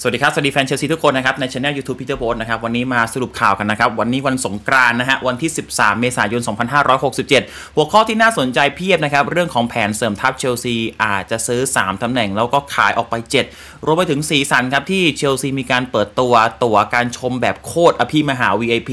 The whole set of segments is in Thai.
สวัสดีครับ สวัสดีแฟนเชลซีทุกคนนะครับ ในช anel YouTube Peter b o t นะครับ วันนี้มาสรุปข่าวกันนะครับ วันนี้วันสงกรานนะฮะวันที่ 13 เมษายน 2567 หัวข้อที่น่าสนใจเพียบนะครับ เรื่องของแผนเสริมทัพเชลซีอาจจะซื้อ 3ตำแหน่งแล้วก็ขายออกไป 7 รวมไปถึงสีสันครับ ที่เชลซีมีการเปิดตัวตัวการชมแบบโคตรอภิมหา VIP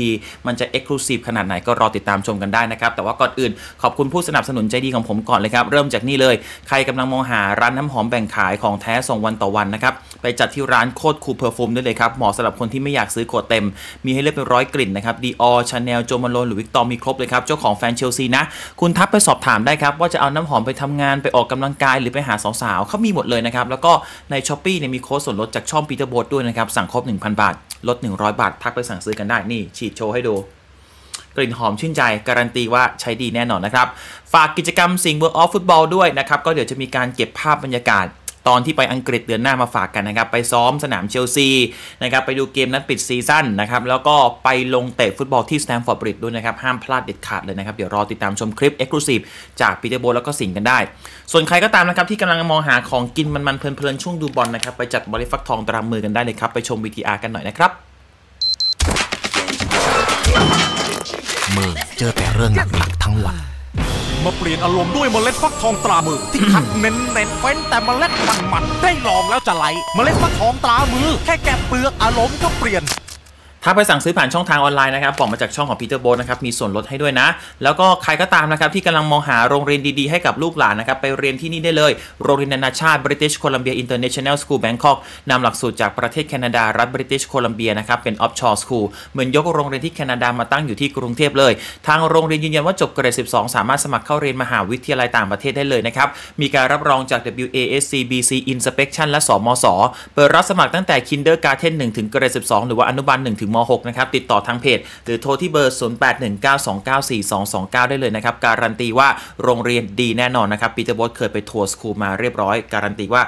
มันจะเอ็กซ์คลูซีฟขนาดไหนก็รอติดตามชมกันได้นะครับแต่ว่าก่อนอื่น ขอบคุณผู้สนับสนุนใจดีของผมก่อนเลยครับเริ่มจากนี่เลยใครกำลังมองหาร้านน้ำหอมแบ่งขายของแท้ส่งวันต่อวันนะครับไปจัดที่ร้านโคตรคูเพอร์ฟูมได้เลยครับ เหมาะสำหรับคนที่ไม่อยากซื้อขวดเต็มมีให้เลือกเป็นร้อยกลิ่นนะครับดีออชาแนลโจมาโลนหรือวิกตอมมีครบเลยครับเจ้าของแฟนเชลซีนะ คุณทักไปสอบถามได้ครับ ว่าจะเอาน้ำหอมไปทำงานไปออกกำลังกายหรือไปหาสาวๆเขามีหมดเลยนะครับ แล้วก็ในช้อปปี้เนี่ยมีโค้ดส่วนลดจากช่องปีเตอร์โบดด้วยนะครับสั่งครบ1,000บาท ลด 100บาททักไปสั่งซื้อกันได้นี่ฉีดโชว์ให้ดู กลิ่นหอมชื่นใจการันตีว่าใช้ดีแน่นอนนะครับฝากกิจกรรมสิงเวิร์ออฟฟุตบอลด้วยนะครับก็เดี๋ยวจะมีการเก็บภาพบรรยากาศตอนที่ไปอังกฤษ เดือนหน้ามาฝากกันนะครับ ไปซ้อมสนามเชลซีนะครับ ไปดูเกมนัดปิดซีซั่นนะครับ แล้วก็ไปลงเตะฟุตบอลที่สแตมฟอร์ดบริดด้วยนะครับ ห้ามพลาดเด็ดขาดเลยนะครับ เดี๋ยวรอติดตามชมคลิปเอ็กซ์คลูซีฟจากปีเตอร์โบแล้วก็สิงกันได้ ส่วนใครก็ตามนะครับ ที่กำลังมองหาของกินมัน ๆ เพลิน ๆ ช่วงดูบอลนะครับไปจัดบริฟักทองตรามือกันได้เลยครับไปชม VTR กันหน่อยนะครับมือเจอแต่เรื่องหนักๆทั้งวันมาเปลี่ยนอารมณ์ด้วยเมล็ดฟักทองตรามือ ที่คัดเน้นเน้นเฟ้นแต่เมล็ดมันมันได้ลองแล้วจะไหล เมล็ดฟักทองตรามือ แค่แกะเปลือกอารมณ์ก็เปลี่ยนถ้าไปสั่งซื้อผ่านช่องทางออนไลน์นะครับบอกมาจากช่องของ Peter b o บนะครับ มีส่วนลดให้ด้วยนะ แล้วก็ใครก็ตามนะครับที่กำลังมองหาโรงเรียนดี ๆให้กับลูกหลานนะครับ ไปเรียนที่นี่ได้เลย โรงเรียนนานาชาติ British Columbia International School Bangkok นำหลักสูตรจากประเทศแคนาดารัฐ British Columbia นะครับ เป็น offshore school เหมือนยกโรงเรียนที่แคนาดามาตั้งอยู่ที่กรุงเทพเลย ทางโรงเรียนยืนยันว่าจบเกรด12 สามารถสมัครเข้าเรียนมหาวิทยาลัยต่างประเทศได้เลยนะครับ มีการรับรองจาก WASC BC Inspection และสมสเปิดรับสมัครตั้งแต่ Kindergarten 1ถึงเกรด12 หรือว่าอนุบาล1ถึงม .6 นะครับ ติดต่อทางเพจ หรือโทรที่เบอร์ 0819294229 ได้เลยนะครับ การันตีว่า โรงเรียนดีแน่นอนนะครับ ปีเตอร์บอสเคยไปทัวร์สคูลมาเรียบร้อย การันตีว่า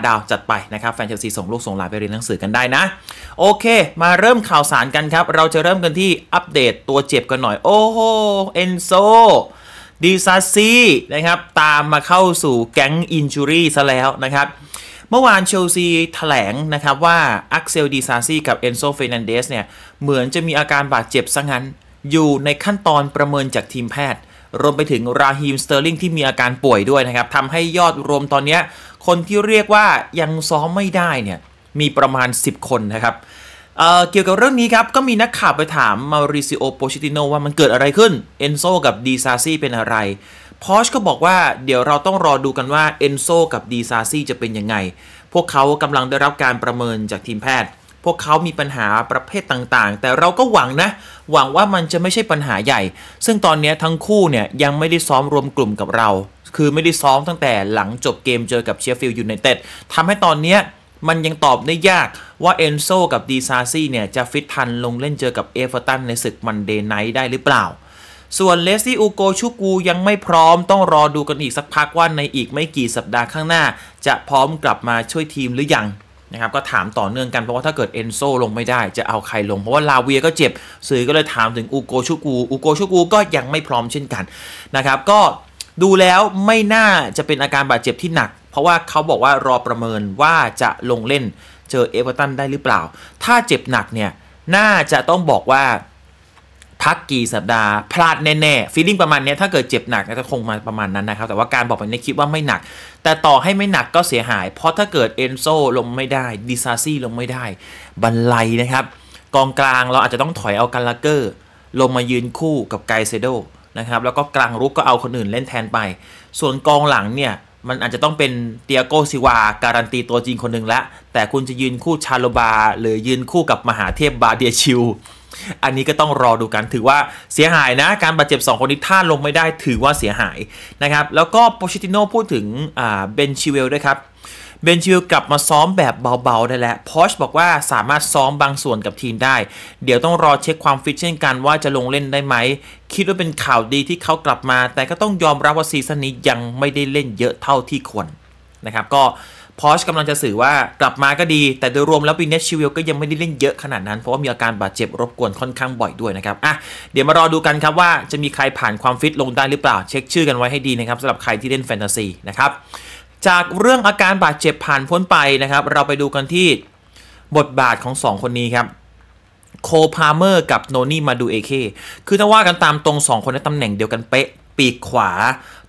5 ดาวจัดไปนะครับ แฟนเชลซีส่งลูกส่งหลานไปเรียนหนังสือกันได้นะ โอเค มาเริ่มข่าวสารกันครับ เราจะเริ่มกันที่อัปเดตตัวเจ็บกันหน่อย โอ้โห เอนโซดีซาซีนะครับ ตามมาเข้าสู่แก๊งอินชูรี่ซะแล้วนะครับเมื่อวานเชลซีแถลงนะครับว่าอักเซลดีซาซีกับเอนโซเฟนันเดสเนี่ยเหมือนจะมีอาการบาดเจ็บซะงั้นอยู่ในขั้นตอนประเมินจากทีมแพทย์ รวมไปถึงราฮีมสเตอร์ลิงที่มีอาการป่วยด้วยนะครับทำให้ยอดรวมตอนนี้คนที่เรียกว่ายังซ้อมไม่ได้เนี่ยมีประมาณ 10 คนนะครับเเกี่ยวกับเรื่องนี้ครับก็มีนักข่าวไปถามมาริซิโอโปชิติโนว่ามันเกิดอะไรขึ้นเอนโซกับดีซาซีเป็นอะไรพอชก็บอกว่า เดี๋ยวเราต้องรอดูกันว่าเอนโซกับดีซาซี่จะเป็นยังไง พวกเขากำลังได้รับการประเมินจากทีมแพทย์ พวกเขามีปัญหาประเภทต่างๆ แต่เราก็หวังนะ หวังว่ามันจะไม่ใช่ปัญหาใหญ่ ซึ่งตอนนี้ทั้งคู่เนี่ยยังไม่ได้ซ้อมรวมกลุ่มกับเรา คือไม่ได้ซ้อมตั้งแต่หลังจบเกมเจอกับเชฟฟิลด์ยูไนเต็ดทำให้ตอนนี้มันยังตอบได้ยากว่าเอนโซกับดีซาซี่เนี่ยจะฟิตทันลงเล่นเจอกับเอเวอร์ตันในศึกมันเดย์ไนท์ได้หรือเปล่าส่วนเลสซี่อูโกชูกูยังไม่พร้อมต้องรอดูกันอีกสักพักว่า ในอีกไม่กี่สัปดาห์ข้างหน้า จะพร้อมกลับมาช่วยทีมหรือยังนะครับ ก็ถามต่อเนื่องกันเพราะว่าถ้าเกิดเอนโซลงไม่ได้จะเอาใครลงเพราะว่าลาเวียก็เจ็บสื่อก็เลยถามถึงอูโกชูกูอูโกชูกูก็ยังไม่พร้อมเช่นกันนะครับก็ดูแล้วไม่น่าจะเป็นอาการบาดเจ็บที่หนัก เพราะว่าเขาบอกว่ารอประเมินว่าจะลงเล่นเจอเอเวอร์ตันได้หรือเปล่าถ้าเจ็บหนักเนี่ยน่าจะต้องบอกว่าพักกี่สัปดาห์พลาดแน่ๆฟีลลิ่งประมาณนี้ถ้าเกิดเจ็บหนักก็จะคงมาประมาณนั้นนะครับ แต่ว่าการบอกแบบนี้คิดว่าไม่หนัก แต่ต่อให้ไม่หนักก็เสียหาย เพราะถ้าเกิดเอนโซลงไม่ได้ดิซาซี่ลงไม่ได้ บันไลนะครับ กองกลางเราอาจจะต้องถอยเอากันลาเกอร์ลงมายืนคู่กับไกเซโดนะครับแล้วก็กลางรุกก็เอาคนอื่นเล่นแทนไป ส่วนกองหลังเนี่ยมันอาจจะต้องเป็นเตียโกซิวา การันตีตัวจริงคนหนึ่งละแต่คุณจะยืนคู่ชาโลบา หรือยืนคู่กับมหาเทพบาเดียชิว อันนี้ก็ต้องรอดูกันถือว่าเสียหายนะ การบาดเจ็บ 2 คนนี้ท่าลงไม่ได้ถือว่าเสียหายนะครับ แล้วก็โปชิติโนพูดถึงเบนชิเวลด้วยครับเบนชิลกลับมาซ้อมแบบเบาๆ ได้แล้วพอชบอกว่าสามารถซ้อมบางส่วนกับทีมได้ เดี๋ยวต้องรอเช็คความฟิตเช่นกันว่าจะลงเล่นได้ไหม คิดว่าเป็นข่าวดีที่เขากลับมา แต่ก็ต้องยอมรับว่าซีซั่นนี้ยังไม่ได้เล่นเยอะเท่าที่ควรนะครับก็พอชกำลังจะสื่อว่ากลับมาก็ดี แต่โดยรวมแล้วปีนี้ชิวิลก็ยังไม่ได้เล่นเยอะขนาดนั้นเพราะว่ามีอาการบาดเจ็บรบกวนค่อนข้างบ่อยด้วยนะครับอ่ะเดี๋ยวมารอดูกันครับว่าจะมีใครผ่านความฟิตลงได้หรือเปล่าเช็คชื่อกันไว้ให้ดีนะครับสำหรับใครที่เล่นแฟนตาซีนะครับจากเรื่องอาการบาดเจ็บผ่านพ้นไปนะครับ เราไปดูกันที่บทบาทของ 2 คนนี้ครับ โคพาเมอร์กับโนนี่มาดูเอเค คือถ้าว่ากันตามตรง 2 คนในตำแหน่งเดียวกันเป๊ะ ปีกขวา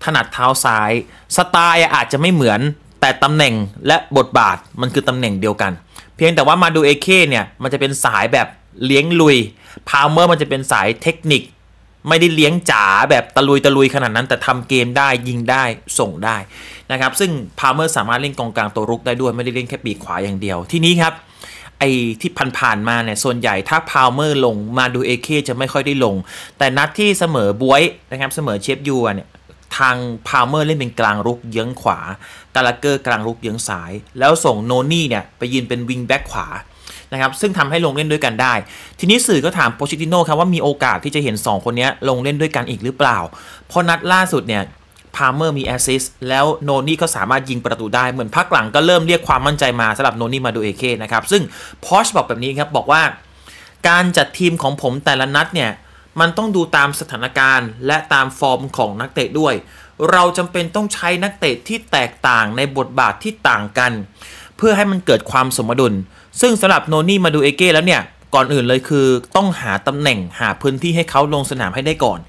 ถนัดเท้าซ้าย สไตล์อาจจะไม่เหมือนแต่ตำแหน่งและบทบาทมันคือตำแหน่งเดียวกัน เพียงแต่ว่ามาดูเอเคเนี่ย มันจะเป็นสายแบบเลี้ยงลุย พาเมอร์มันจะเป็นสายเทคนิคไม่ได้เลี้ยงจ๋าแบบตะลุยตะลุยขนาดนั้น แต่ทำเกมได้ยิงได้ส่งได้นะครับซึ่งพาเมอร์สามารถเล่นกองกลางตัวรุกได้ด้วย ไม่ได้เล่นแค่ปีกขวาอย่างเดียว ที่นี้ครับ ไอ้ที่ผ่านๆ มาเนี่ยส่วนใหญ่ถ้าพาวเมอร์ลงมาดูเอเคจะไม่ค่อยได้ลง แต่นัดที่เสมอบวยนะครับเสมอเชฟยูเนี่ยทางพาวเมอร์เล่นเป็นกลางรุกเยื้องขวากาลเกอร์กลางรุกเยื้องซ้าย แล้วส่งโนนี่เนี่ยไปยืนเป็นวิงแบ็กขวานะครับ ซึ่งทำให้ลงเล่นด้วยกันได้ ทีนี้สื่อก็ถามโปชิติโน่ครับว่ามีโอกาสที่จะเห็น 2 คนนี้ลงเล่นด้วยกันอีกหรือเปล่า เพราะนัดล่าสุดเนี่ย พาเมอร์มีแอสซิสแล้วโนนี่ก็สามารถยิงประตูได้ เหมือนพักหลังก็เริ่มเรียกความมั่นใจมาสำหรับโนนี่มาดูเอเคนะครับ ซึ่งพอชบอกแบบนี้ครับบอกว่าการจัดทีมของผมแต่ละนัดเนี่ยมันต้องดูตามสถานการณ์ และตามฟอร์มของนักเตะด้วย เราจำเป็นต้องใช้นักเตะที่แตกต่างในบทบาทที่ต่างกัน เพื่อให้มันเกิดความสมดุลซึ่งสำหรับโนนี่มาดูเอเก้แล้วเนี่ย ก่อนอื่นเลยคือต้องหาตำแหน่งหาพื้นที่ให้เขาลงสนามให้ได้ก่อน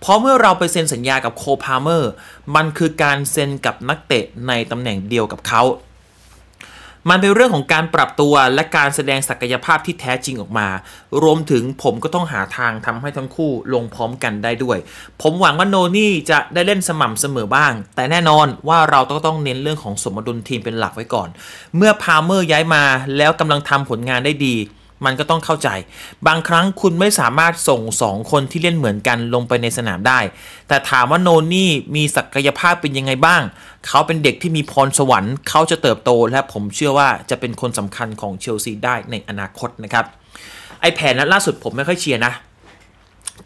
เพราะเมื่อเราไปเซ็นสัญญากับโคพาเมอร์ มันคือการเซ็นกับนักเตะในตำแหน่งเดียวกับเขามันเป็นเรื่องของการปรับตัวและการแสดงศักยภาพที่แท้จริงออกมา รวมถึงผมก็ต้องหาทางทำให้ทั้งคู่ลงพร้อมกันได้ด้วย ผมหวังว่าโนนี่จะได้เล่นสม่ำเสมอบ้าง แต่แน่นอนว่าเราต้องต้องเน้นเรื่องของสมดุลทีมเป็นหลักไว้ก่อน เมื่อพาเมอร์ย้ายมาแล้วกำลังทำผลงานได้ดีมันก็ต้องเข้าใจ บางครั้งคุณไม่สามารถส่งสองคนที่เล่นเหมือนกันลงไปในสนามได้ แต่ถามว่าโนนี่มีศักยภาพเป็นยังไงบ้าง เขาเป็นเด็กที่มีพรสวรรค์เขาจะเติบโต และผมเชื่อว่าจะเป็นคนสำคัญของเชลซีได้ในอนาคตนะครับ ไอแผนนั้นล่าสุดผมไม่ค่อยเชียร์นะ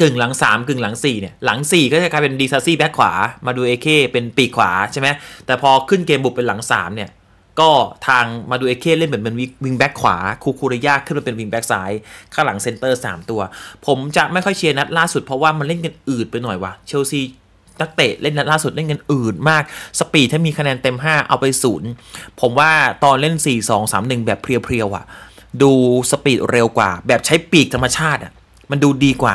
กึ่งหลัง 3 กึ่งหลัง 4 เนี่ย หลัง 4 ก็จะกลายเป็นดีซาซี่แบ็คขวามาดูเอเคเป็นปีกขวาใช่ไหมแต่พอขึ้นเกมบุกเป็นหลัง3เนี่ยก็ทางมาดูเอเคเล่นเหมือนเป็นวิงแบ็กขวาคูคูระยาขึ้นมาเป็นวิงแบ็กซ้าย ข้างหลังเซนเตอร์3ตัว ผมจะไม่ค่อยเชียร์นัดล่าสุด เพราะว่ามันเล่นกันอืดไปหน่อยว่ะเชลซีนักเตะ เล่นนัดล่าสุด เล่นกันอืดมาก สปีดถ้ามีคะแนนเต็ม 5 เอาไปศูนย์ผมว่าตอนเล่น4 2 3 1 แบบเพรียวๆอ่ะดูสปีดเร็วกว่า แบบใช้ปีกธรรมชาติอ่ะมันดูดีกว่า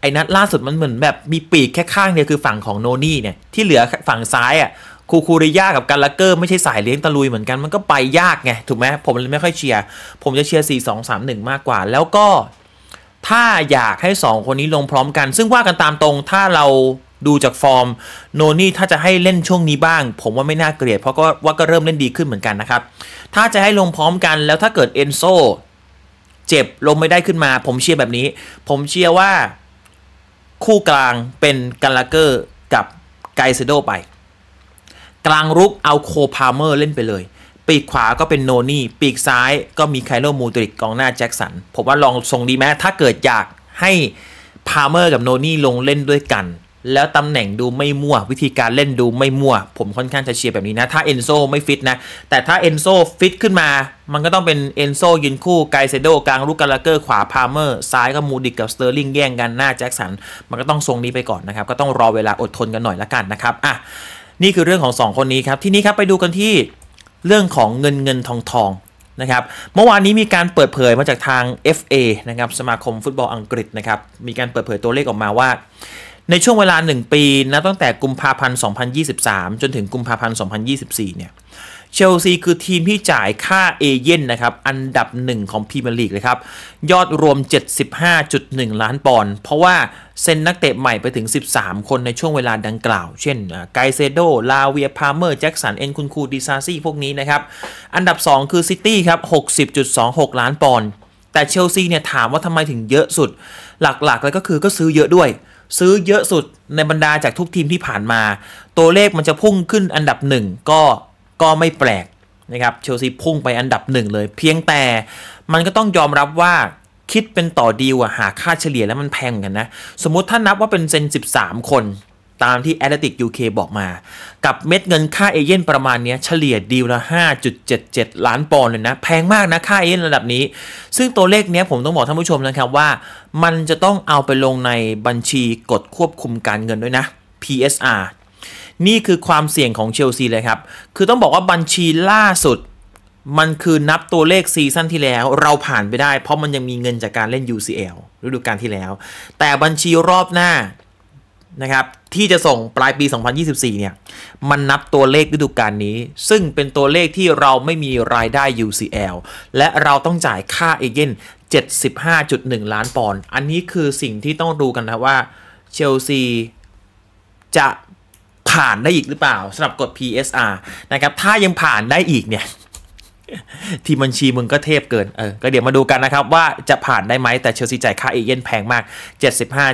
ไอ้นัดล่าสุดมันเหมือนแบบมีปีกแค่ข้างเดียวคือฝั่งของโนนี่เนี่ยที่เหลือฝั่งซ้ายอ่ะคูคูริยา กับกันลักเกอร์ไม่ใช่สายเลี้ยงตะลุยเหมือนกัน มันก็ไปยากไง ถูกไหม ผมเลยไม่ค่อยเชียร์ ผมจะเชียร์ 4 2 3 1 มากกว่า แล้วก็ถ้าอยากให้ 2 คนนี้ลงพร้อมกัน ซึ่งว่ากันตามตรง ถ้าเราดูจากฟอร์ม โนนี่ถ้าจะให้เล่นช่วงนี้บ้าง ผมว่าไม่น่าเกลียด เพราะก็ว่าก็เริ่มเล่นดีขึ้นเหมือนกันนะครับ ถ้าจะให้ลงพร้อมกัน แล้วถ้าเกิดเอนโซเจ็บลงไม่ได้ขึ้นมา ผมเชียร์แบบนี้ ผมเชียร์ว่าคู่กลางเป็นกันลกเกอร์กับไกเซโดไปกลางรุก เอาโคพาเมอร์เล่นไปเลย ปีกขวาก็เป็นโนนี่ ปีกซ้าย ก็มีไคลโลมูตริกกองหน้าแจ็คสัน ผมว่าลองทรงดีไหมถ้าเกิดอยากให้ พาเมอร์กับโนนี่ลงเล่นด้วยกัน แล้วตำแหน่งดูไม่มั่ววิธีการเล่นดูไม่มั่ว ผมค่อนข้างจะเชียร์แบบนี้นะ ถ้าเอนโซไม่ฟิตนะ แต่ถ้าเอนโซฟิตขึ้นมา มันก็ต้องเป็นเอนโซยืนคู่ไกเซโดกลางลูกกาลาเกอร์ขวาพาเมอร์ซ้ายก็มูดิกกับสเตอร์ลิงแย่งกันหน้าแจ็คสันมันก็ต้องทรงนี้ไปก่อนนะครับก็ต้องรอเวลาอดทนกันหน่อยละกันนะครับอ่ะนี่คือเรื่องของ 2 คนนี้ครับ ทีนี้ครับไปดูกันที่เรื่องของเงินเงินทองทองนะครับเมื่อวานนี้มีการเปิดเผยมาจากทาง FA นะครับสมาคมฟุตบอลอังกฤษนะครับ มีการเปิดเผยตัวเลขออกมาว่า ในช่วงเวลา 1 ปีนะตั้งแต่กุมภาพันธ์ 2023 จนถึงกุมภาพันธ์ 2024เนี่ยเชลซี คือทีมที่จ่ายค่าเอเย่นนะครับ อันดับหนึ่งของพรีเมียร์ลีกเลยครับ ยอดรวม 75.1 ล้านปอนด์เพราะว่า เซ็นนักเตะใหม่ไปถึง 13 คนในช่วงเวลาดังกล่าว เช่นไกเซโดลาเวียพาเมอร์แจ็คสันเอ็นคุนคูดิซาซี่พวกนี้นะครับ อันดับ 2 คือซิตี้ครับ 60.26 ล้านปอนด์แต่เชลซีเนี่ยถามว่าทำไมถึงเยอะสุดหลัก ๆ เลยก็คือก็ซื้อเยอะด้วย ซื้อเยอะสุดในบรรดาจากทุกทีมที่ผ่านมา ตัวเลขมันจะพุ่งขึ้นอันดับหนึ่งก็ก็ไม่แปลกนะครับเชลซีพุ่งไปอันดับหนึ่งเลย เพียงแต่มันก็ต้องยอมรับว่าคิดเป็นต่อดีลอะหาค่าเฉลี่ยแล้วมันแพงกันนะ สมมติถ้านับว่าเป็นเซน13 คนตามที่ a อต l e t i c UK บอกมา กับเม็ดเงินค่าเอเย่นประมาณนี้เฉลี่ยดีลละ 5.77 ล้านปอนด์เลยนะ แพงมากนะค่าเอเย่นระดับนี้ ซึ่งตัวเลขนี้ผมต้องบอกท่านผู้ชมนะครับว่า มันจะต้องเอาไปลงในบัญชีกฎควบคุมการเงินด้วยนะ PSR นี่คือความเสี่ยงของเชลซีเลยครับ คือต้องบอกว่าบัญชีล่าสุด มันคือนับตัวเลขซีซั่นที่แล้วเราผ่านไปได้ เพราะมันยังมีเงินจากการเล่น UCL ฤดูกาลที่แล้ว แต่บัญชีรอบหน้า นะครับ ที่จะส่งปลายปี 2024เนี่ยมันนับตัวเลขฤดูกาลนี้ ซึ่งเป็นตัวเลขที่เราไม่มีรายได้ UCL และเราต้องจ่ายค่าเอเจนตน75.1 ล้านปอนด์ อันนี้คือสิ่งที่ต้องดูกันนะว่าเชลซีจะผ่านได้อีกหรือเปล่าสำหรับกด PSR นะครับถ้ายังผ่านได้อีกเนี่ย ทีมบัญชีมึงก็เทพเกินเออก็เดี๋ยวมาดูกันนะครับ ว่าจะผ่านได้ไหมแต่เชลซีจ่ายค่าเอเย่นแพงมาก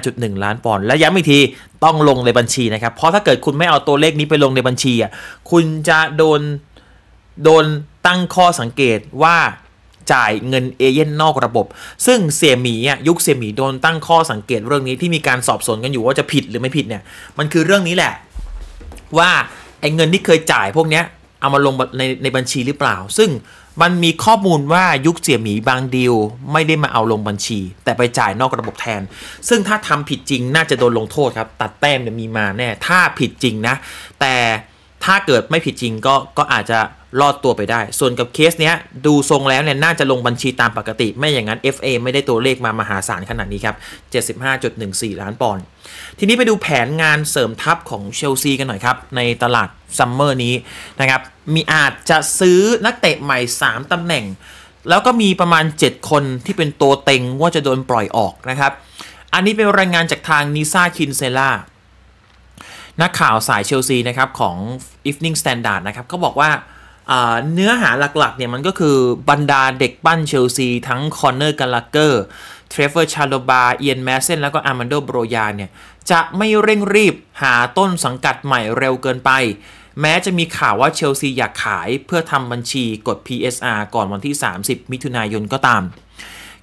75.1 ล้านปอนด์และย้ำอีกที ต้องลงในบัญชีนะครับ เพราะถ้าเกิดคุณไม่เอาตัวเลขนี้ไปลงในบัญชีอ่ะคุณจะโดนโดนตั้งข้อสังเกตว่าจ่ายเงินเอเย่นนอกระบบ ซึ่งเสี่ยหมีอ่ะยุคเสี่ยหมีโดนตั้งข้อสังเกตเรื่องนี้ที่มีการสอบสวนกันอยู่ว่าจะผิดหรือไม่ผิดเนี่ยมันคือเรื่องนี้แหละว่า ไอ้เงินที่เคยจ่ายพวกเนี้ยเอามาลงในในบัญชีหรือเปล่า ซึ่งมันมีข้อมูลว่ายุคเสี่ยหมีบางดีลไม่ได้มาเอาลงบัญชี แต่ไปจ่ายนอกระบบแทน ซึ่งถ้าทำผิดจริงน่าจะโดนลงโทษครับ ตัดแต้มเนี่ยมีมาแน่ ถ้าผิดจริงนะ แต่ถ้าเกิดไม่ผิดจริงก็ก็อาจจะรอดตัวไปได้ ส่วนกับเคสเนี้ยดูทรงแล้วเนี่ยน่าจะลงบัญชีตามปกติ ไม่อย่างนั้น FA ไม่ได้ตัวเลขมามหาศาลขนาดนี้ครับ 75.14 ล้านปอนด์ ทีนี้ไปดูแผนงานเสริมทัพของเชลซีกันหน่อยครับ ในตลาดซัมเมอร์นี้นะครับมีอาจจะซื้อนักเตะใหม่ 3 ตำแหน่ง แล้วก็มีประมาณ 7 คนที่เป็นตัวเต็งว่าจะโดนปล่อยออกนะครับอันนี้เป็นรายงานจากทางนิซาคินเซล่า นักข่าวสายเชลซีนะครับของ Evening Standard นะครับเขาบอกว่าเนื้อหาหลักๆเนี่ยมันก็คือบรรดาเด็กปั้นเชลซีทั้งคอนเนอร์กาลาเกอร์เทรเฟอร์ชาโลบาเอียนแมสเซนแล้วก็อาร์มันโดโบรยาเนี่ยจะไม่เร่งรีบหาต้นสังกัดใหม่เร็วเกินไป แม้จะมีข่าวว่าเชลซีอยากขายเพื่อทำบัญชีกด PSR ก่อนวันที่ 30 มิถุนายนก็ตาม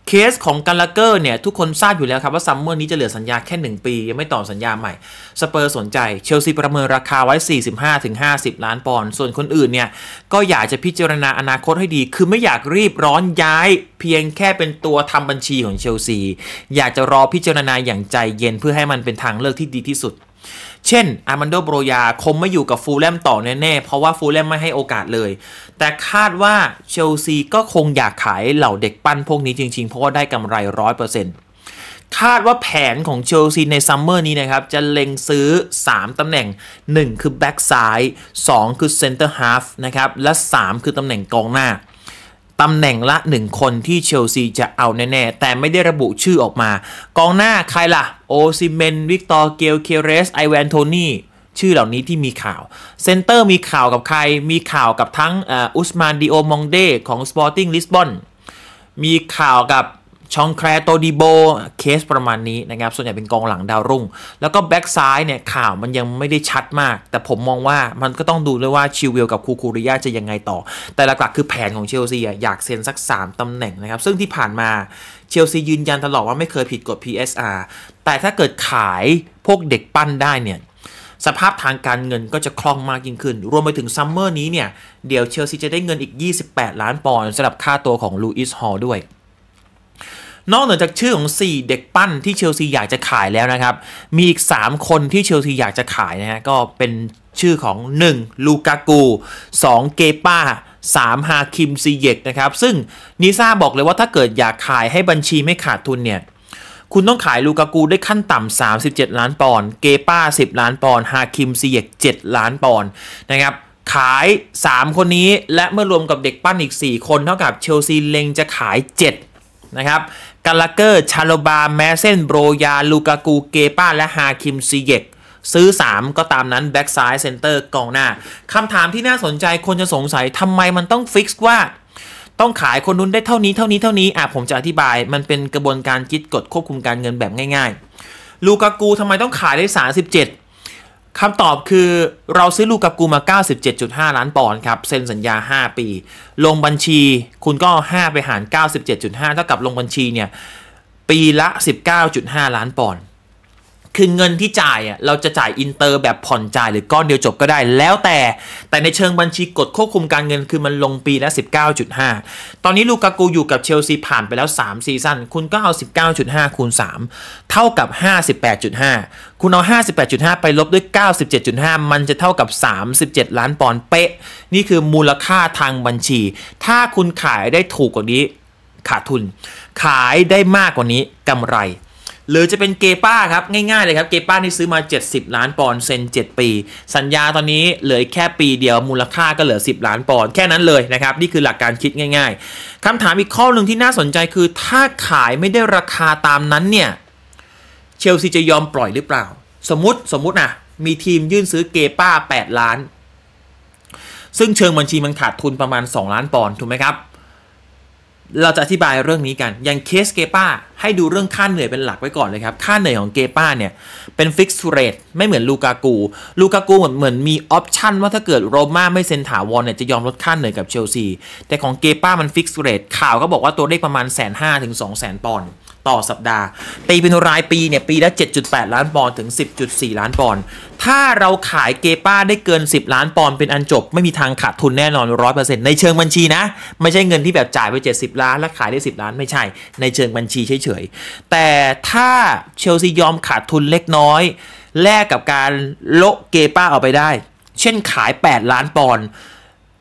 เคสของกาลาเกอร์เนี่ย ทุกคนทราบอยู่แล้วครับ ว่าซัมเมอร์นี้จะเหลือสัญญาแค่ 1 ปี ยังไม่ต่อสัญญาใหม่สเปอร์สนใจ เชลซีประเมินราคาไว้ 45-50 ล้านปอนด์ส่วนคนอื่นเนี่ย ก็อยากจะพิจารณาอนาคตให้ดี คือไม่อยากรีบร้อนย้าย เพียงแค่เป็นตัวทำบัญชีของเชลซี อยากจะรอพิจารณาอย่างใจเย็นเพื่อให้มันเป็นทางเลือกที่ดีที่สุดเช่นอาร์มันโดโบรยาคงไม่อยู่กับฟูลแลมต่อแน่ๆ เพราะว่าฟูลแลมไม่ให้โอกาสเลย แต่คาดว่าเชลซีก็คงอยากขายเหล่าเด็กปั้นพวกนี้จริงๆ เพราะว่าได้กำไรร้อยเปอร์เซ็นต์คาดว่าแผนของเชลซีในซัมเมอร์นี้นะครับ จะเล็งซื้อ 3ตำแหน่ง 1 คือแบ็กซ้าย2คือเซนเตอร์ฮาฟนะครับ และ 3 คือตำแหน่งกองหน้าตำแหน่งละหนึ่งคนที่เชลซีจะเอาแน่ๆแต่ไม่ได้ระบุชื่อออกมา กองหน้าใครล่ะ โอซิเมน วิกตอร์เกลเคเรส ไอแวนโทนี่ ชื่อเหล่านี้ที่มีข่าว เซนเตอร์มีข่าวกับใครมีข่าวกับทั้งอุสมานดิโอมองเดของสปอร์ติ้งลิสบอนมีข่าวกับชองแครโตดิโบ เคสประมาณนี้นะครับ ส่วนใหญ่เป็นกองหลังดาวรุ่ง แล้วก็แบ็กซ้ายเนี่ย ข่าวมันยังไม่ได้ชัดมาก แต่ผมมองว่ามันก็ต้องดูด้วยว่า ชิวิลกับคูคูริยาจะยังไงต่อ แต่หลักๆคือแผนของเชลซีอยากเซ็นสัก 3ตำแหน่งนะครับ ซึ่งที่ผ่านมาเชลซียืนยันตลอดว่าไม่เคยผิดกฎ PSR แต่ถ้าเกิดขายพวกเด็กปั้นได้เนี่ยสภาพทางการเงินก็จะคล่องมากยิ่งขึ้น รวมไปถึงซัมเมอร์นี้เนี่ยเดี๋ยวเชลซีจะได้เงินอีก28 ล้านปอนด์สำหรับค่าตัวของลูอิสฮอลด้วยนอกเหนือจากชื่อของ 4 เด็กปั้นที่เชลซีอยากจะขายแล้วนะครับ มีอีก 3 คนที่เชลซีอยากจะขายนะฮะก็เป็นชื่อของ 1. ลูกากู 2. เกป้า 3. ฮาคิมซีเยกนะครับ ซึ่งนิซ่าบอกเลยว่าถ้าเกิดอยากขายให้บัญชีไม่ขาดทุนเนี่ย คุณต้องขายลูกากูได้ขั้นต่ำ37 ล้านปอนด์เกป้า 10 ล้านปอนด์ฮาคิมซีเยก7ล้านปอนด์นะครับขาย 3 คนนี้และเมื่อรวมกับเด็กปั้นอีก 4 คนเท่ากับเชลซีเล็งจะขาย7นะครับกาลาเกอร์ ชาโลบา แมเซนโบรยา ลูกากูเกป้า และฮาคิมซีเยกซื้อ 3 ก็ตามนั้นแบ็กซ้ายเซนเตอร์กองหน้าคำถามที่น่าสนใจคนจะสงสัยทำไมมันต้องฟิกซ์ว่า ต้องขายคนนู้นได้เท่านี้เท่านี้เท่านี้อ่ะผมจะอธิบาย มันเป็นกระบวนการคิดกฎควบคุมการเงินแบบง่ายๆ ลูกากูทำไมต้องขายได้ 37คำตอบคือ เราซื้อลูกกับกูมา 97.5 ล้านปอนด์ครับ เซ็นสัญญา 5 ปี ลงบัญชีคุณก็ 5 ไปหาร 97.5 เท่ากับลงบัญชีเนี่ย ปีละ 19.5 ล้านปอนด์คือเงินที่จ่ายอ่ะเราจะจ่ายอินเตอร์แบบผ่อนจ่าย หรือก้อนเดียวจบก็ได้แล้วแต่ แต่ในเชิงบัญชีกฎควบคุมการเงินคือมันลงปีละ19.5 ตอนนี้ลูกากูอยู่กับเชลซีผ่านไปแล้ว 3ซีซั่นคุณก็เอา 19.5คูณ3เท่ากับ 58.5 คุณเอา 58.5 ไปลบด้วย 97.5 มันจะเท่ากับ 37 ล้านปอนด์เป๊ะ นี่คือมูลค่าทางบัญชี ถ้าคุณขายได้ถูกกว่านี้ขาดทุน ขายได้มากกว่านี้กำไรหรือจะเป็นเกป้าครับ ง่ายๆ เลยครับเกป้าที่ซื้อมา 70 ล้านปอนด์เซ็น7 ปี สัญญาตอนนี้เหลือแค่ปีเดียวมูลค่าก็เหลือ 10 ล้านปอนด์แค่นั้นเลยนะครับ นี่คือหลักการคิดง่ายๆคำถามอีกข้อหนึ่งที่น่าสนใจคือถ้าขายไม่ได้ราคาตามนั้นเนี่ย เชลซีจะยอมปล่อยหรือเปล่า สมมติสมมตินะมีทีมยื่นซื้อเกป้า 8 ล้าน ซึ่งเชิงบัญชีมันขาดทุนประมาณ2ล้านปอนด์ถูกไหมครับเราจะอธิบายเรื่องนี้กัน อย่างเคสเกป้า ให้ดูเรื่องค่าเหนื่อยเป็นหลักไว้ก่อนเลยครับ ค่าเหนื่อยของเกป้าเนี่ย เป็นฟิกซ์เรทไม่เหมือนลูกากู ลูกากูเหมือนเหมือนมีออปชันว่าถ้าเกิดโรม่าไม่เซ็นถาวรเนี่ย จะยอมลดค่าเหนื่อยกับเชลซี แต่ของเกป้ามันฟิกซ์เรทข่าวก็บอกว่าตัวเลขประมาณแสนห้าถึงสองแสนปอนด์ต่อสัปดาห์ตีเป็นรายปีเนี่ยปีละ7.8 ล้านปอนด์ถึง 10.4 ล้านปอนด์ถ้าเราขายเกป้าได้เกิน 10 ล้านปอนด์เป็นอันจบไม่มีทางขาดทุนแน่นอน100%ในเชิงบัญชีนะ ไม่ใช่เงินที่แบบจ่ายไป 70 ล้านแล้วขายได้ 10 ล้านไม่ใช่ในเชิงบัญชีเฉยๆแต่ถ้าเชลซียอมขาดทุนเล็กน้อย แลกกับการโละเกป้าออกไปได้ เช่นขาย 8 ล้านปอนด์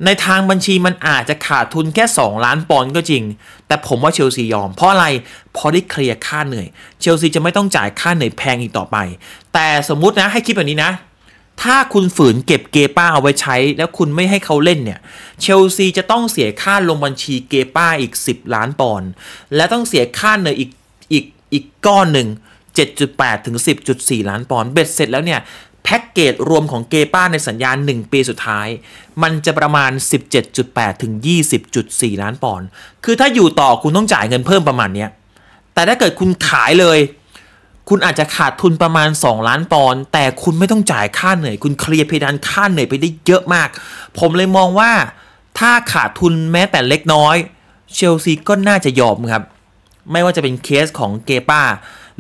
ในทางบัญชีมันอาจจะขาดทุนแค่ 2 ล้านปอนด์ก็จริง แต่ผมว่าเชลซียอม เพราะอะไร เพราะได้เคลียร์ค่าเหนื่อย เชลซีจะไม่ต้องจ่ายค่าเหนื่อยแพงอีกต่อไป แต่สมมุตินะให้คิดแบบนี้นะ ถ้าคุณฝืนเก็บเกป้าเอาไว้ใช้ แล้วคุณไม่ให้เขาเล่นเนี่ย เชลซีจะต้องเสียค่าลงบัญชีเกป้าอีก 10 ล้านปอนด์ และต้องเสียค่าเหนื่อยอีกอีกอีกก้อนหนึ่ง7.8ถึง10.4ล้านปอนด์เบ็ดเสร็จแล้วเนี่ยแพ็กเกจรวมของเกป้าในสัญญา1ปีสุดท้าย มันจะประมาณ 17.8 ถึง 20.4 ล้านปอนด์คือถ้าอยู่ต่อคุณต้องจ่ายเงินเพิ่มประมาณนี้ แต่ถ้าเกิดคุณขายเลย คุณอาจจะขาดทุนประมาณ 2 ล้านปอนด์แต่คุณไม่ต้องจ่ายค่าเหนื่อย คุณเคลียร์เพดานค่าเหนื่อยไปได้เยอะมาก ผมเลยมองว่าถ้าขาดทุนแม้แต่เล็กน้อยเชลซีก็น่าจะยอมครับไม่ว่าจะเป็นเคสของเกป้า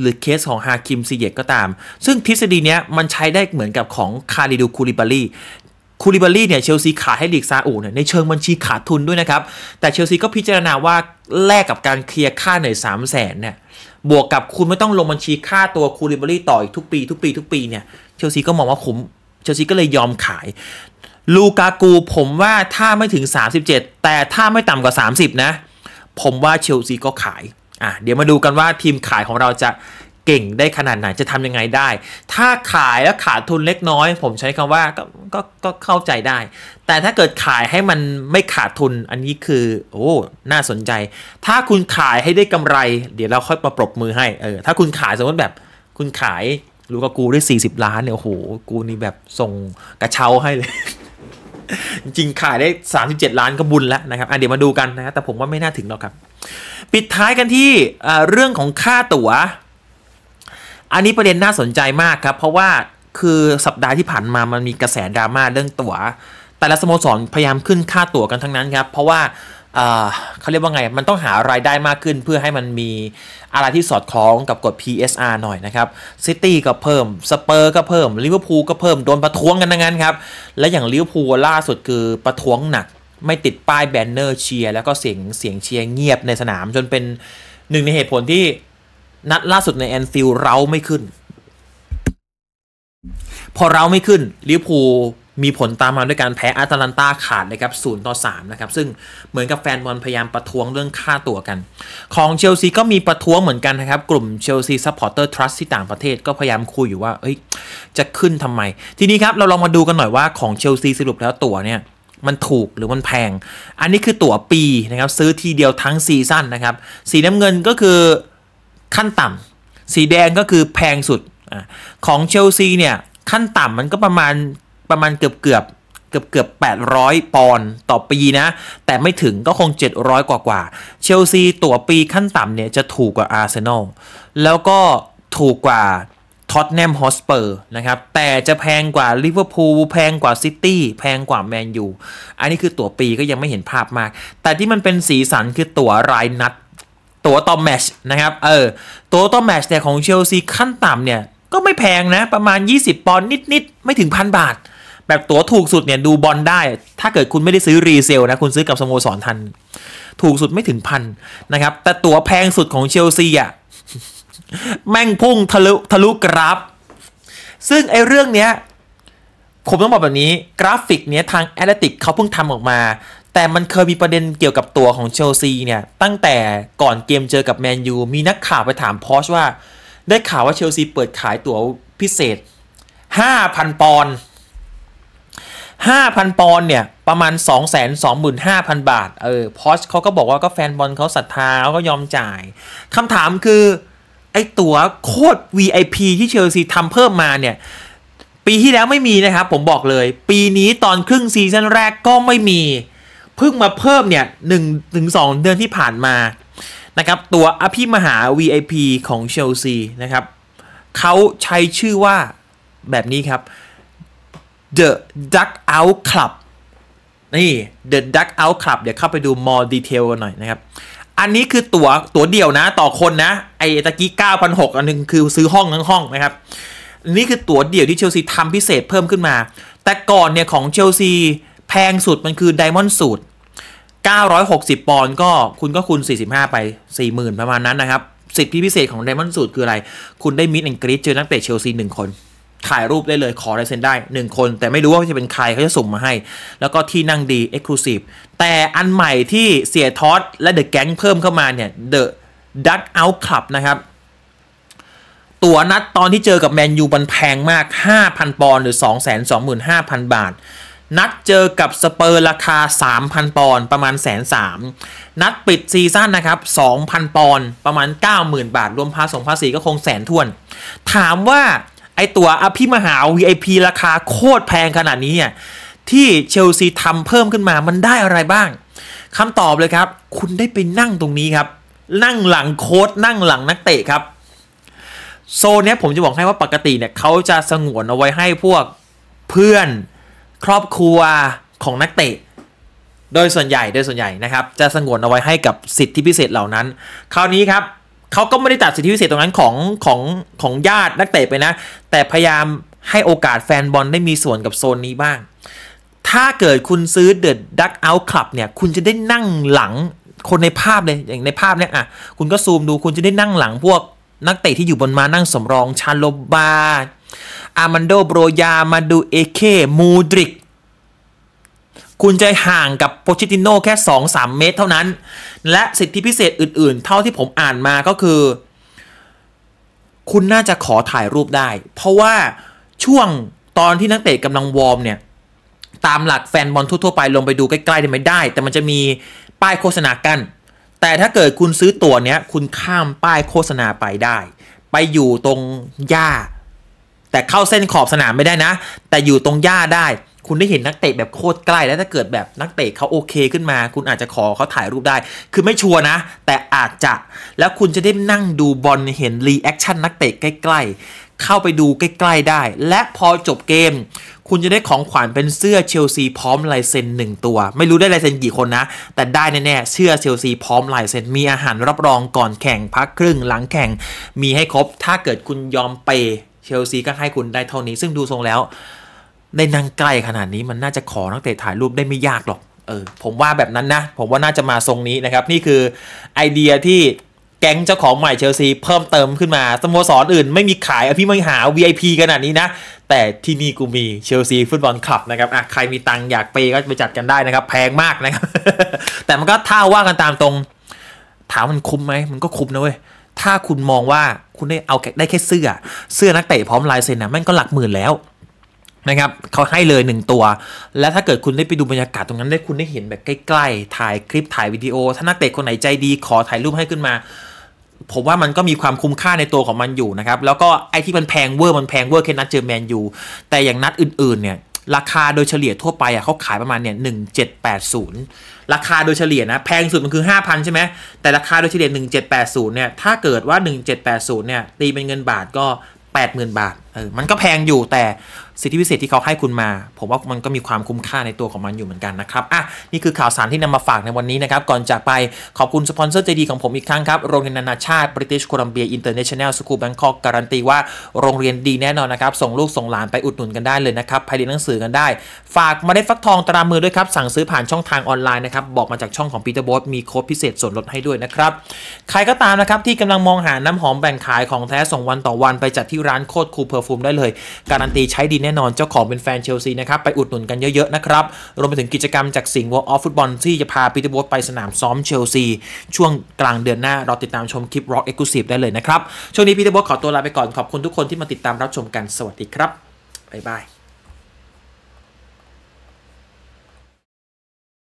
หรือเคสของฮาคิมซีเยกก็ตาม ซึ่งทฤษฎีเนี้ย มันใช้ได้เหมือนกับของคาริดูคูริบารีคูริบารีเนี่ยเชลซีขายให้ลีกซาอุเนี่ยในเชิงบัญชีขาดทุนด้วยนะครับ แต่เชลซีก็พิจารณาว่าแลกกับการเคลียร์ค่าเหนื่อยสามแสนเนี่ยบวกกับคุณไม่ต้องลงบัญชีค่าตัวคูริบารีต่ออีกทุกปี ทุกปี ทุกปีเนี่ย เชลซีก็มองว่าคุ้มเชลซีก็เลยยอมขายลูกากูผมว่าถ้าไม่ถึง 37 แต่ถ้าไม่ต่ำกว่า 30นะผมว่าเชลซีก็ขาย่ะเดี๋ยวมาดูกันว่าทีมขายของเราจะเก่งได้ขนาดไหน จะทำยังไงได้ ถ้าขายแล้วขาดทุนเล็กน้อย ผมใช้คำว่าก็ก็ก็เข้าใจได้ แต่ถ้าเกิดขายให้มันไม่ขาดทุน อันนี้คือ โอ้ น่าสนใจ ถ้าคุณขายให้ได้กำไร เดี๋ยวเราค่อยประปรบมือให้ เออถ้าคุณขายสมมติแบบ คุณขายรูกกูได้40 ล้านเนี่ย โอ้โห กูนี่แบบส่งกระเช้าให้เลยจริงขายได้ 37 ล้านก็บุญแล้วนะครับเดี๋ยวมาดูกันนะแต่ผมว่าไม่น่าถึงหรอกครับ ปิดท้ายกันที่เรื่องของค่าตั๋ว อันนี้ประเด็นน่าสนใจมากครับ เพราะว่าคือสัปดาห์ที่ผ่านมามันมีกระแสดราม่าเรื่องตั๋ว แต่ละสโมสร พยายามขึ้นค่าตั๋วกันทั้งนั้นครับ เพราะว่าเขาเรียกว่าไง มันต้องหารายได้มากขึ้นเพื่อให้มันมีอะไรที่สอดคล้องกับกฎ PSR หน่อยนะครับ ซิตี้ก็เพิ่ม สเปอร์ก็เพิ่ม ลิเวอร์พูลก็เพิ่ม โดนประท้วงกันทั้งนั้นครับ และอย่างลิเวอร์พูลล่าสุดคือประท้วงหนัก ไม่ติดป้ายแบนเนอร์เชียร์แล้วก็เสียงเสียงเชียร์เงียบในสนาม จนเป็นหนึ่งในเหตุผลที่นัดล่าสุดในแอนฟิลด์เราไม่ขึ้น พอเราไม่ขึ้นลิเวอร์พูลมีผลตามมาด้วยการแพ้อาตาลันตาขาดนะครับศูนย์ต่อสามนะครับ ซึ่งเหมือนกับแฟนบอลพยายามประท้วงเรื่องค่าตั๋วกัน ของเชลซีก็มีประท้วงเหมือนกันนะครับ กลุ่มเชลซีซัพพอร์เตอร์ทรัสที่ต่างประเทศก็พยายามคุยอยู่ว่าเอ้ย จะขึ้นทำไม ทีนี้ครับ เราลองมาดูกันหน่อยว่าของเชลซีสรุปแล้วตั๋วเนี่ย มันถูกหรือมันแพง อันนี้คือตั๋วปีนะครับซื้อทีเดียวทั้งซีซั่นนะครับสีน้ำเงินก็คือขั้นต่ำ สีแดงก็คือแพงสุดของเชลซีเนี่ยขั้นต่ำมันก็ประมาณประมาณเกือบเกือบเกือบเกือบ800 ปอนด์ต่อปีนะ แต่ไม่ถึงก็คง 700 กว่ากว่า เชลซีตั๋วปีขั้นต่ำเนี่ยจะถูกกว่าอาร์เซนอล แล้วก็ถูกกว่าท็อตแนมฮอสเปอร์นะครับ แต่จะแพงกว่าลิเวอร์พูลแพงกว่าซิตี้แพงกว่าแมนยู อันนี้คือตั๋วปีก็ยังไม่เห็นภาพมาก แต่ที่มันเป็นสีสันคือตั๋วรายนัด ตั๋วต่อแมชนะครับ เออ ตั๋วต่อแมชเนี่ยของเชลซีขั้นต่ำเนี่ยก็ไม่แพงนะประมาณ 20 ปอนด์นิดๆไม่ถึงพันบาทแบบตั๋วถูกสุดเนี่ยดูบอลได้ ถ้าเกิดคุณไม่ได้ซื้อรีเซลนะคุณซื้อกับสโมสรทัน ถูกสุดไม่ถึงพันนะครับ แต่ตั๋วแพงสุดของเชลซี อ่ะ แม่งพุ่งทะลุทะลุกราฟ ซึ่งไอ้เรื่องเนี้ย ผมต้องบอกแบบนี้ กราฟิกเนี้ยทางแอตเลติกเขาเพิ่งทำออกมา แต่มันเคยมีประเด็นเกี่ยวกับตัวของเชลซีเนี่ย ตั้งแต่ก่อนเกมเจอกับแมนยูมีนักข่าวไปถามพอชว่าได้ข่าวว่าเชลซีเปิดขายตั๋วพิเศษ5,000ปอนด์5,000 ปอนด์เนี่ย ประมาณ 2 2 5 0 0 0 บาท เออพอชเขาก็บอกว่าก็แฟนบอลเขาศรัทธาเขาก็ยอมจ่าย คำถามคือ ไอตั๋วโคตร VIP ที่เชลซีทำเพิ่มมาเนี่ย ปีที่แล้วไม่มีนะครับผมบอกเลย ปีนี้ตอนครึ่งซีซั่นแรกก็ไม่มี เพิ่งมาเพิ่มเนี่ย 1-2ถึงเดือนที่ผ่านมา นะครับตัวอภิมหา VIP ของเชลซีนะครับ เขาใช้ชื่อว่าแบบนี้ครับ The Duck Out Club นี่ The Duck Out Club เดี๋ยวเข้าไปดู more detail กันหน่อยนะครับ อันนี้คือตัว๋วตั๋วเดียวนะต่อคนนะไอ้ตะกี้9,600อันนึงคือซื้อห้องทั้งห้องนะครับนี่คือตั๋วเดี่ยวที่เชลซีทำพิเศษเพิ่มขึ้นมา แต่ก่อนเนี่ยของเชลซีแพงสุดมันคือไดมอนด์สูตร960 ปอนด์ก็คุณก็คูณ45 ไป 40,000 ประมาณนั้นนะครับ สิทธิพิเศษของไดมอนด์สูตรคืออะไร คุณได้มิดแอนกรีดเจอนักเตะเชลซีหนึ่งคนถ่ายรูปได้เลยขอลายเซ็นได้ 1 คน แต่ไม่รู้ว่าจะเป็นใครเขาจะส่งมาให้ แล้วก็ที่นั่งดี Exclusive แต่อันใหม่ที่เสียทอสและเดอะแก๊งเพิ่มเข้ามาเนี่ย The Duck Out Club นะครับ ตั๋วนัดตอนที่เจอกับแมนยูมันแพงมาก 5,000 ปอนด์หรือ 225,000 บาท นัดเจอกับสเปอร์ราคา 3,000 ปอนด์ประมาณแสนสามนัดปิดซีซั่นนะครับ 2,000 ปอนด์ประมาณ 90,000 บาทรวมภาษีภาษีก็คงแสนท่วนถามว่าไอตัวอภิมหา VIP ราคาโคตรแพงขนาดนี้เนี่ยที่เชลซีทำเพิ่มขึ้นมามันได้อะไรบ้างคำตอบเลยครับ คุณได้ไปนั่งตรงนี้ครับ นั่งหลังโค้ดนั่งหลังนักเตะครับ โซนนี้ผมจะบอกให้ว่าปกติเนี่ย เขาจะสงวนเอาไว้ให้พวกเพื่อนครอบครัวของนักเตะ โดยส่วนใหญ่โดยส่วนใหญ่นะครับ จะสงวนเอาไว้ให้กับสิทธิพิเศษเหล่านั้น คราวนี้ครับเขาก็ไม่ได้ตัดสิทธิพิเศษตรงนั้นของ ของ ของญาตินักเตะไปนะ แต่พยายามให้โอกาสแฟนบอลได้มีส่วนกับโซนนี้บ้าง ถ้าเกิดคุณซื้อเดอะดักเอาท์คลับเนี่ย คุณจะได้นั่งหลังคนในภาพเลยอย่างในภาพเนี่ยอ่ะคุณก็ซูมดูคุณจะได้นั่งหลังพวกนักเตะที่อยู่บนมานั่งสมรองชาโลบา อามันโดโบรยามาดูเอเคมูดริก คุณจะห่างกับโปชิติโนแค่2-3 เมตรเท่านั้นและสิทธิพิเศษอื่นๆ เท่าที่ผมอ่านมาก็คือ คุณน่าจะขอถ่ายรูปได้ เพราะว่าช่วงตอนที่นักเตะกำลังวอร์มเนี่ย ตามหลักแฟนบอลทั่วๆไปลงไปดูใกล้ๆได้ไม่ได้ แต่มันจะมีป้ายโฆษณากัน แต่ถ้าเกิดคุณซื้อตั๋วเนี้ย คุณข้ามป้ายโฆษณาไปได้ ไปอยู่ตรงหญ้า แต่เข้าเส้นขอบสนามไม่ได้นะ แต่อยู่ตรงหญ้าได้คุณได้เห็นนักเตะแบบโคตรใกล้แล้วถ้าเกิดแบบนักเตะเขาโอเคขึ้นมา คุณอาจจะขอเขาถ่ายรูปได้ คือไม่ชัวร์นะ แต่อาจจะแล้วคุณจะได้นั่งดูบอลเห็นรีแอคชั่นนักเตะใกล้ ๆ เข้าไปดูใกล้ๆได้ และพอจบเกม คุณจะได้ของขวัญเป็นเสื้อเชลซีพร้อมลายเซ็นหนึ่งตัว ไม่รู้ได้ลายเซ็นกี่คนนะ แต่ได้แน่ๆเสื้อเชลซีพร้อมลายเซ็นมีอาหาร รับรองก่อนแข่งพักครึ่งหลังแข่ง มีให้ครบ ถ้าเกิดคุณยอมไปเชลซีก็ให้คุณได้เท่านี้ ซึ่งดูทรงแล้วในนางไกลขนาดนี้มันน่าจะขอนักเตะถ่ายรูปได้ไม่ยากหรอก เออผมว่าแบบนั้นนะ ผมว่าน่าจะมาทรงนี้นะครับนี่คือไอเดียที่แก๊งเจ้าของใหม่เชลซีเพิ่มเติมขึ้นมาสโมสรออื่น ไม่มีขายพี่ม่หา VIP ขนาดนี้นะแต่ที่นี่กูมีเชลซีฟุตบอลคลับนะครับอ่ะใครมีตังค์อยากไปก็ไปจัดกันได้นะครับแพงมากนะครับแต่มันก็ท่าว่ากันตามตรงถามมันคุ้มไหมมันก็คุ้มนะเว้ยถ้าคุณมองว่าคุณได้เอาได้แค่เสื้อ เสื้อนักเตะพร้อมลายเซ็นนะแม่งก็หลักหมื่นแล้วนะครับเขาให้เลย 1 ตัว และถ้าเกิดคุณได้ไปดูบรรยากาศตรงนั้นได้คุณได้เห็นแบบใกล้ๆ ถ่ายคลิปถ่ายวิดีโอ ถ้านักเตะคนไหนใจดีขอถ่ายรูปให้ขึ้นมา ผมว่ามันก็มีความคุ้มค่าในตัวของมันอยู่นะครับ แล้วก็ไอ้ที่มันแพงเวอร์มันแพงเวอร์ แค่นัดเจอแมนยูแต่อย่างนัดอื่นๆเนี่ยราคาโดยเฉลี่ยทั่วไปอ่ะเขาขายประมาณเนี่ยหนึ่งเจ็ดแปดศูนย์ราคาโดยเฉลี่ยนะแพงสุดมันคือห้าพันใช่ไหมแต่ราคาโดยเฉลี่ยหนึ่งเจ็ดแปดศูนย์เนี่ยถ้าเกิดว่าหนึ่งเจ็ดแปดศูนย์เนี่ยตีเป็นเงินบาทก็แป0 0 0 บาทเออมันก็แพงอยู่แต่สิทธิพิเศษที่เขาให้คุณมา ผมว่ามันก็มีความคุ้มค่าในตัวของมันอยู่เหมือนกันนะครับ อ่ะ นี่คือข่าวสารที่นำมาฝากในวันนี้นะครับ ก่อนจากไปขอบคุณสปอนเซอร์ใจดีของผมอีกครั้งครับ โรงเรียนนานาชาติ British Columbia International School Bangkok การันตีว่าโรงเรียนดีแน่นอนนะครับ ส่งลูกส่งหลานไปอุดหนุนกันได้เลยนะครับไปเรียนหนังสือกันได้ ฝากมาได้ฟักทองตรามือด้วยครับสั่งซื้อผ่านช่องทางออนไลน์นะครับบอกมาจากช่องของปีเตอร์บอสมีโค้ดพิเศษส่วนลดให้ด้วยนะครับใครก็ตามนะครับที่กำลังมองหาน้ำหอมแบ่งขายของแท้ส่งวันต่อวันไปจัดที่ร้านโคตรคูเพอฟูมได้เลย การันตี ใช้ ดี แน่นอน เจ้า ของ เป็น แฟน เชลซี นะครับ ไปอุด หนุน กันเยอะๆนะครับ รวม ไป ถึงกิจกรรมจากสิงห์วอล์ฟฟุตบอล ที่จะ พา ปีเตอร์บอสไปสนามซ้อม เชลซี ช่วงกลางเดือนหน้าเราติด ตาม ชม คลิปร็อกเอ็กซ์คลูซีฟได้เลย นะครับ ช่วงนี้ปีเตอร์บอสขอตัวลาไปก่อนขอบคุณทุกคนที่มาติดตามรับชมกันสวัสดีครับบ๊ายบาย